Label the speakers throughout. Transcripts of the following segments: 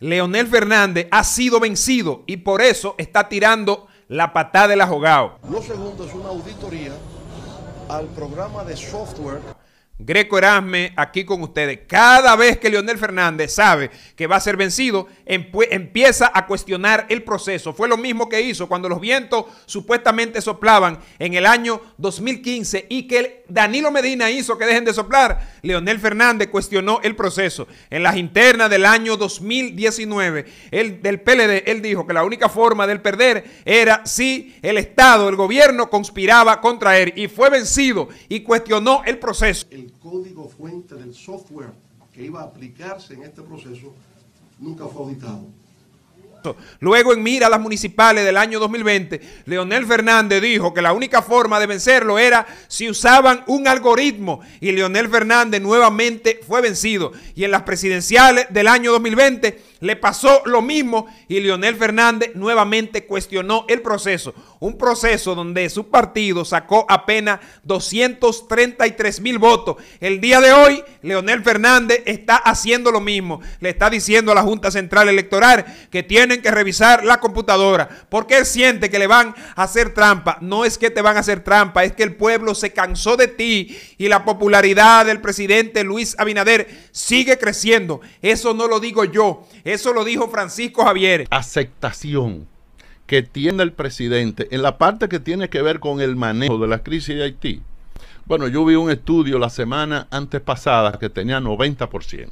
Speaker 1: Leonel Fernández ha sido vencido y por eso está tirando la patada del ajogado.
Speaker 2: Lo segundo es una auditoría al programa de software
Speaker 1: Greco Erasme aquí con ustedes. Cada vez que Leonel Fernández sabe que va a ser vencido, empieza a cuestionar el proceso. Fue lo mismo que hizo cuando los vientos supuestamente soplaban en el año 2015 y que Danilo Medina hizo que dejen de soplar. Leonel Fernández cuestionó el proceso. En las internas del año 2019, el del PLD, él dijo que la única forma del perder era si el Estado, el gobierno conspiraba contra él y fue vencido y cuestionó el proceso
Speaker 2: el software que iba a aplicarse en este proceso
Speaker 1: nunca fue auditado. Luego en mira las municipales del año 2020, Leonel Fernández dijo que la única forma de vencerlo era si usaban un algoritmo y Leonel Fernández nuevamente fue vencido. Y en las presidenciales del año 2020 le pasó lo mismo y Leonel Fernández nuevamente cuestionó el proceso un proceso donde su partido sacó apenas 233 mil votos. El día de hoy, Leonel Fernández está haciendo lo mismo. Le está diciendo a la Junta Central Electoral que tienen que revisar la computadora porque él siente que le van a hacer trampa. No es que te van a hacer trampa, es que el pueblo se cansó de ti y la popularidad del presidente Luis Abinader sigue creciendo. Eso no lo digo yo, eso lo dijo Francisco Javier.
Speaker 3: Aceptación que tiene el presidente en la parte que tiene que ver con el manejo de la crisis de Haití. Bueno, yo vi un estudio la semana antes pasada que tenía 90%.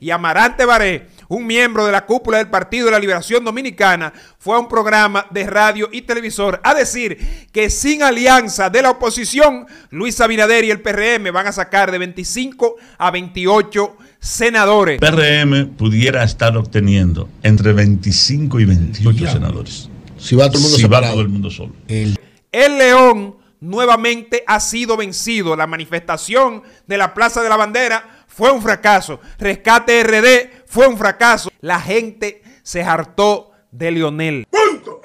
Speaker 1: Y Amarante Baré, un miembro de la cúpula del Partido de la Liberación Dominicana, fue a un programa de radio y televisor a decir que sin alianza de la oposición, Luis Abinader y el PRM van a sacar de 25 a 28 senadores.
Speaker 3: PRM pudiera estar obteniendo entre 25 y 28 senadores. Si va todo el mundo, solo. El...
Speaker 1: León nuevamente ha sido vencido. La manifestación de la Plaza de la Bandera fue un fracaso. Rescate RD fue un fracaso. La gente se hartó de Lionel. ¡Punto!